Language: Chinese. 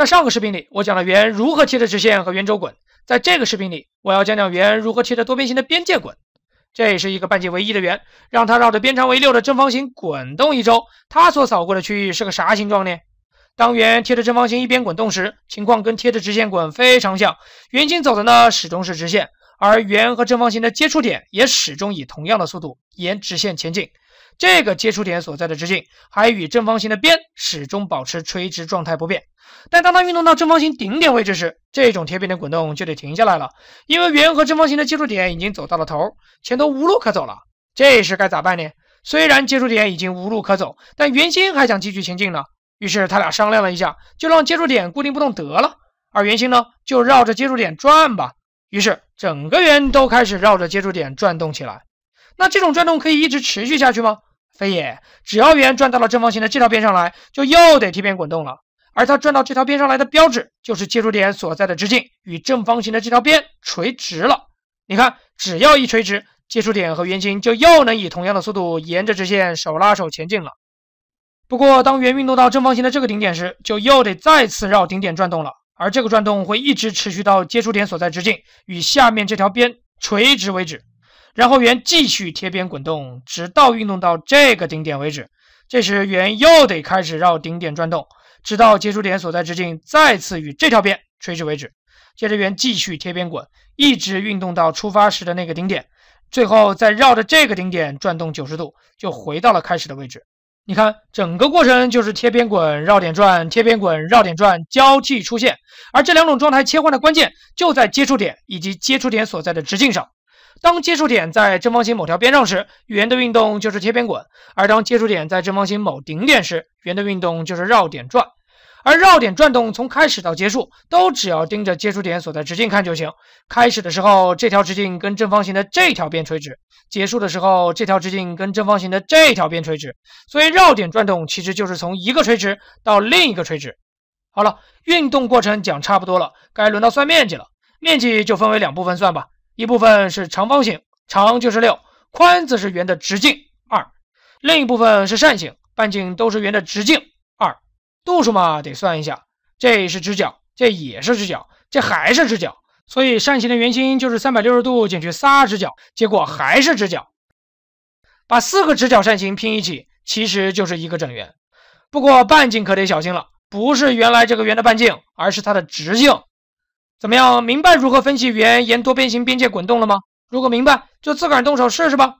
在上个视频里，我讲了圆如何贴着直线和圆周滚。在这个视频里，我要讲讲圆如何贴着多边形的边界滚。这是一个半径为一的圆，让它绕着边长为六的正方形滚动一周，它所扫过的区域是个啥形状呢？当圆贴着正方形一边滚动时，情况跟贴着直线滚非常像，圆心走的呢始终是直线，而圆和正方形的接触点也始终以同样的速度沿直线前进。这个接触点所在的直径还与正方形的边始终保持垂直状态不变，但当它运动到正方形顶点位置时，这种贴边的滚动就得停下来了，因为圆和正方形的接触点已经走到了头，前头无路可走了。这时该咋办呢？虽然接触点已经无路可走，但圆心还想继续前进呢。于是他俩商量了一下，就让接触点固定不动得了，而圆心呢，就绕着接触点转吧。于是整个圆都开始绕着接触点转动起来。那这种转动可以一直持续下去吗？非也，只要圆转到了正方形的这条边上来，就又得贴边滚动了。而它转到这条边上来的标志，就是接触点所在的直径与正方形的这条边垂直了。你看，只要一垂直，接触点和圆心就又能以同样的速度沿着直线手拉手前进了。不过，当圆运动到正方形的这个顶点时，就又得再次绕顶点转动了。而这个转动会一直持续到接触点所在直径与下面这条边垂直为止。然后圆继续贴边滚动，直到运动到这个顶点为止。这时圆又得开始绕顶点转动，直到接触点所在直径再次与这条边垂直为止。接着圆继续贴边滚，一直运动到出发时的那个顶点，最后再绕着这个顶点转动九十度，就回到了开始的位置。你看，整个过程就是贴边滚绕点转，贴边滚绕点转交替出现，而这两种状态切换的关键就在接触点以及接触点所在的直径上。当接触点在正方形某条边上时，圆的运动就是贴边滚；而当接触点在正方形某顶点时，圆的运动就是绕点转。而绕点转动从开始到结束都只要盯着接触点所在直径看就行。开始的时候，这条直径跟正方形的这条边垂直；结束的时候，这条直径跟正方形的这条边垂直。所以绕点转动其实就是从一个垂直到另一个垂直。好了，运动过程讲差不多了，该轮到算面积了。面积就分为两部分算吧。一部分是长方形，长就是六，宽则是圆的直径二；另一部分是扇形，半径都是圆的直径二。度数嘛，得算一下，这是直角，这也是直角，这还是直角，所以扇形的圆心就是三百六十度减去仨直角，结果还是直角。把四个直角扇形拼一起，其实就是一个整圆。不过半径可得小心了，不是原来这个圆的半径，而是它的直径。怎么样，明白如何分析圆沿多边形边界滚动了吗？如果明白，就自个动手试试吧。